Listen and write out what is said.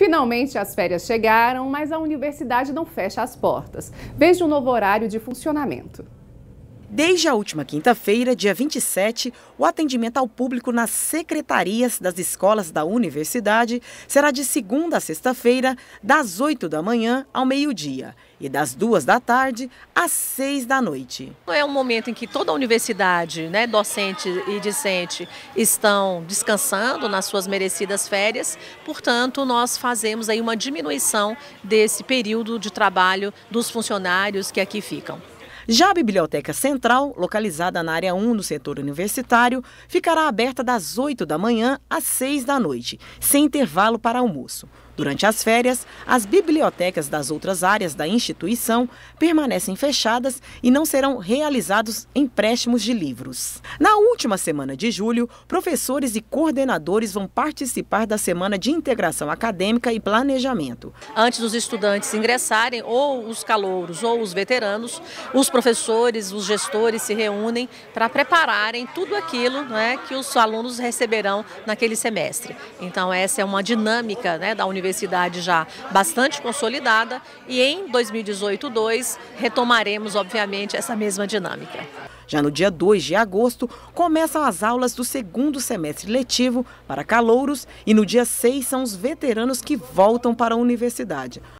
Finalmente as férias chegaram, mas a universidade não fecha as portas. Veja o um novo horário de funcionamento. Desde a última quinta-feira, dia 27, o atendimento ao público nas secretarias das escolas da universidade será de segunda a sexta-feira, das 8 da manhã ao meio-dia e das 2 da tarde às 6 da noite. É um momento em que toda a universidade, né, docente e discente, estão descansando nas suas merecidas férias, portanto, nós fazemos aí uma diminuição desse período de trabalho dos funcionários que aqui ficam. Já a Biblioteca Central, localizada na área 1 do setor universitário, ficará aberta das 8 da manhã às 6 da noite, sem intervalo para almoço. Durante as férias, as bibliotecas das outras áreas da instituição permanecem fechadas e não serão realizados empréstimos de livros. Na última semana de julho, professores e coordenadores vão participar da Semana de Integração Acadêmica e Planejamento. Antes dos estudantes ingressarem, ou os calouros ou os veteranos, os professores, os gestores se reúnem para prepararem tudo aquilo né, que os alunos receberão naquele semestre. Então essa é uma dinâmica né, da universidade universidade já bastante consolidada e em 2018-2 retomaremos, obviamente, essa mesma dinâmica. Já no dia 2 de agosto, começam as aulas do segundo semestre letivo para calouros e no dia 6 são os veteranos que voltam para a universidade.